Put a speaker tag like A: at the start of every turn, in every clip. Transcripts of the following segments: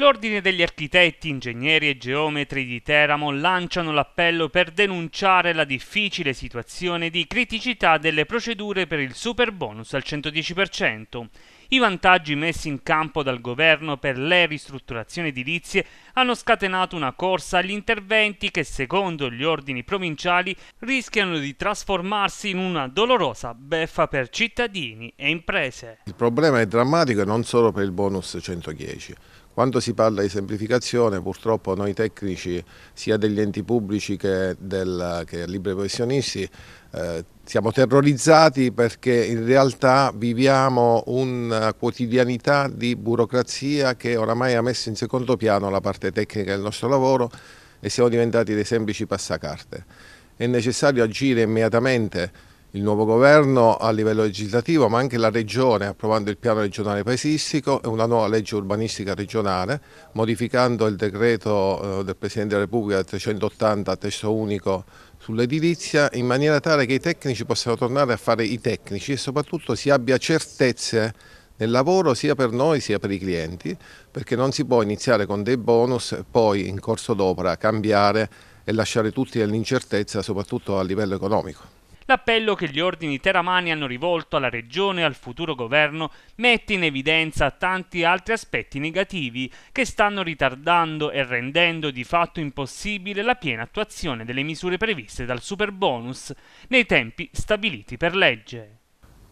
A: L'Ordine degli architetti, ingegneri e geometri di Teramo lanciano l'appello per denunciare la difficile situazione di criticità delle procedure per il super bonus al 110%. I vantaggi messi in campo dal governo per le ristrutturazioni edilizie hanno scatenato una corsa agli interventi che, secondo gli ordini provinciali, rischiano di trasformarsi in una dolorosa beffa per cittadini e imprese.
B: Il problema è drammatico non solo per il bonus 110 quando si parla di semplificazione purtroppo noi tecnici sia degli enti pubblici che, del, che liberi professionisti eh, siamo terrorizzati perché in realtà viviamo una quotidianità di burocrazia che oramai ha messo in secondo piano la parte tecnica del nostro lavoro e siamo diventati dei semplici passacarte. È necessario agire immediatamente il nuovo governo a livello legislativo, ma anche la Regione, approvando il piano regionale paesistico e una nuova legge urbanistica regionale, modificando il decreto eh, del Presidente della Repubblica 380 testo unico sull'edilizia, in maniera tale che i tecnici possano tornare a fare i tecnici e soprattutto si abbia certezze nel lavoro sia per noi sia per i clienti, perché non si può iniziare con dei bonus e poi in corso d'opera cambiare e lasciare tutti nell'incertezza, soprattutto a livello economico
A: l'appello che gli ordini teramani hanno rivolto alla regione e al futuro governo mette in evidenza tanti altri aspetti negativi che stanno ritardando e rendendo di fatto impossibile la piena attuazione delle misure previste dal superbonus nei tempi stabiliti per legge.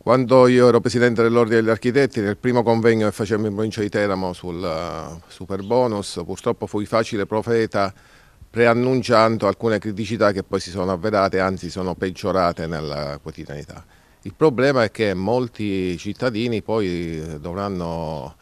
B: Quando io ero presidente dell'Ordine degli Architetti, nel primo convegno che facevamo in provincia di Teramo sul eh, superbonus, purtroppo fui facile profeta preannunciando alcune criticità che poi si sono avverate, anzi sono peggiorate nella quotidianità. Il problema è che molti cittadini poi eh, dovranno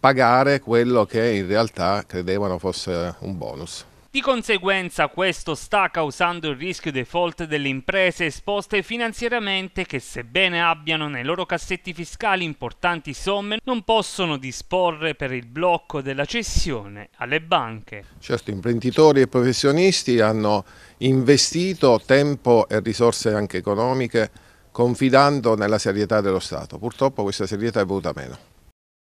B: pagare quello che in realtà credevano fosse un bonus.
A: Di conseguenza questo sta causando il rischio default delle imprese esposte finanziariamente che sebbene abbiano nei loro cassetti fiscali importanti somme non possono disporre per il blocco della cessione alle banche.
B: Certo, imprenditori e professionisti hanno investito tempo e risorse anche economiche confidando nella serietà dello Stato. Purtroppo questa serietà è venuta meno.